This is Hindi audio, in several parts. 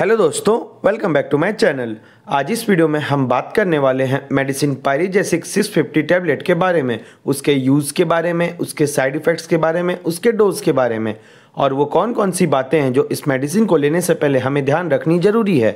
हेलो दोस्तों welcome back to my channel आज इस वीडियो में हम बात करने वाले हैं मेडिसिन पायरीजेसिक 650 टैबलेट के बारे में उसके यूज़ के बारे में उसके साइड इफ़ेक्ट्स के बारे में उसके डोज के बारे में और वो कौन कौन सी बातें हैं जो इस मेडिसिन को लेने से पहले हमें ध्यान रखनी जरूरी है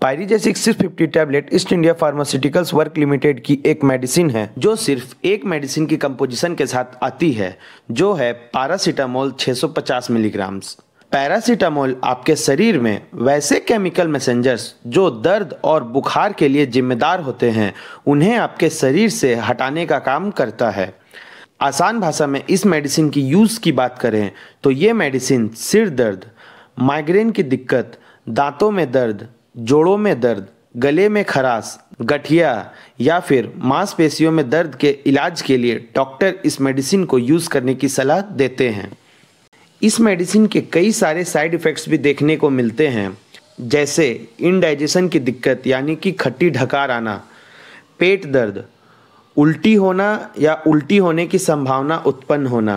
Pyrigesic 650 tablet East India Pharmaceuticals Work Limited की एक मेडिसिन है जो सिर्फ एक मेडिसिन की कंपोजिशन के साथ आती है जो है पारासीटामोल छः मिलीग्राम्स पैरासीटामोल आपके शरीर में वैसे केमिकल मैसेंजर्स जो दर्द और बुखार के लिए जिम्मेदार होते हैं उन्हें आपके शरीर से हटाने का काम करता है आसान भाषा में इस मेडिसिन की यूज़ की बात करें तो ये मेडिसिन सिर दर्द माइग्रेन की दिक्कत दांतों में दर्द जोड़ों में दर्द गले में खराश गठिया या फिर मांसपेशियों में दर्द के इलाज के लिए डॉक्टर इस मेडिसिन को यूज़ करने की सलाह देते हैं इस मेडिसिन के कई सारे साइड इफ़ेक्ट्स भी देखने को मिलते हैं जैसे इनडाइजेशन की दिक्कत यानी कि खट्टी ढकार आना पेट दर्द उल्टी होना या उल्टी होने की संभावना उत्पन्न होना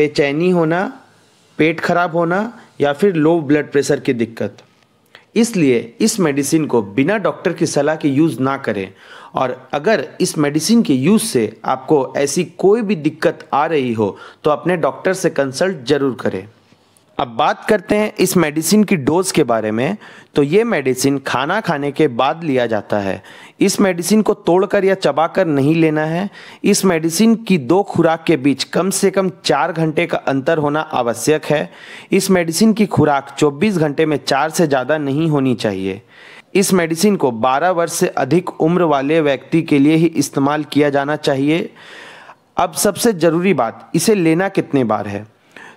बेचैनी होना पेट खराब होना या फिर लो ब्लड प्रेशर की दिक्कत इसलिए इस मेडिसिन को बिना डॉक्टर की सलाह के यूज़ ना करें और अगर इस मेडिसिन के यूज़ से आपको ऐसी कोई भी दिक्कत आ रही हो तो अपने डॉक्टर से कंसल्ट ज़रूर करें अब बात करते हैं इस मेडिसिन की डोज के बारे में तो ये मेडिसिन खाना खाने के बाद लिया जाता है इस मेडिसिन को तोड़कर या चबाकर नहीं लेना है इस मेडिसिन की दो खुराक के बीच कम से कम चार घंटे का अंतर होना आवश्यक है इस मेडिसिन की खुराक 24 घंटे में चार से ज़्यादा नहीं होनी चाहिए इस मेडिसिन को 12 वर्ष से अधिक उम्र वाले व्यक्ति के लिए ही इस्तेमाल किया जाना चाहिए अब सबसे ज़रूरी बात इसे लेना कितने बार है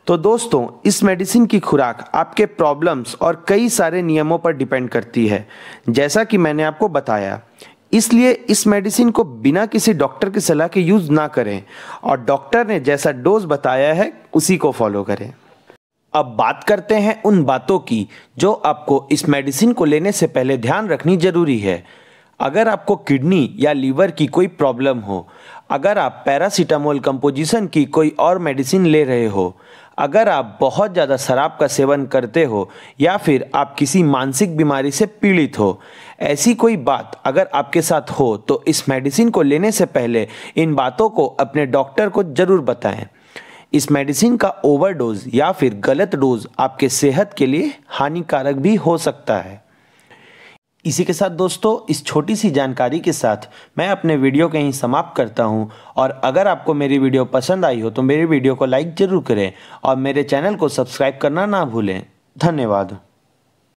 तो दोस्तों इस मेडिसिन की खुराक आपके प्रॉब्लम्स और कई सारे नियमों पर डिपेंड करती है जैसा कि मैंने आपको बताया इसलिए इस मेडिसिन को बिना किसी डॉक्टर की सलाह के यूज़ ना करें और डॉक्टर ने जैसा डोज बताया है उसी को फॉलो करें अब बात करते हैं उन बातों की जो आपको इस मेडिसिन को लेने से पहले ध्यान रखनी ज़रूरी है अगर आपको किडनी या लीवर की कोई प्रॉब्लम हो अगर आप पैरासीटामोल कंपोजिशन की कोई और मेडिसिन ले रहे हो अगर आप बहुत ज़्यादा शराब का सेवन करते हो या फिर आप किसी मानसिक बीमारी से पीड़ित हो ऐसी कोई बात अगर आपके साथ हो तो इस मेडिसिन को लेने से पहले इन बातों को अपने डॉक्टर को ज़रूर बताएं इस मेडिसिन का ओवरडोज या फिर गलत डोज आपके सेहत के लिए हानिकारक भी हो सकता है इसी के साथ दोस्तों इस छोटी सी जानकारी के साथ मैं अपने वीडियो कहीं समाप्त करता हूँ और अगर आपको मेरी वीडियो पसंद आई हो तो मेरी वीडियो को लाइक ज़रूर करें और मेरे चैनल को सब्सक्राइब करना ना भूलें धन्यवाद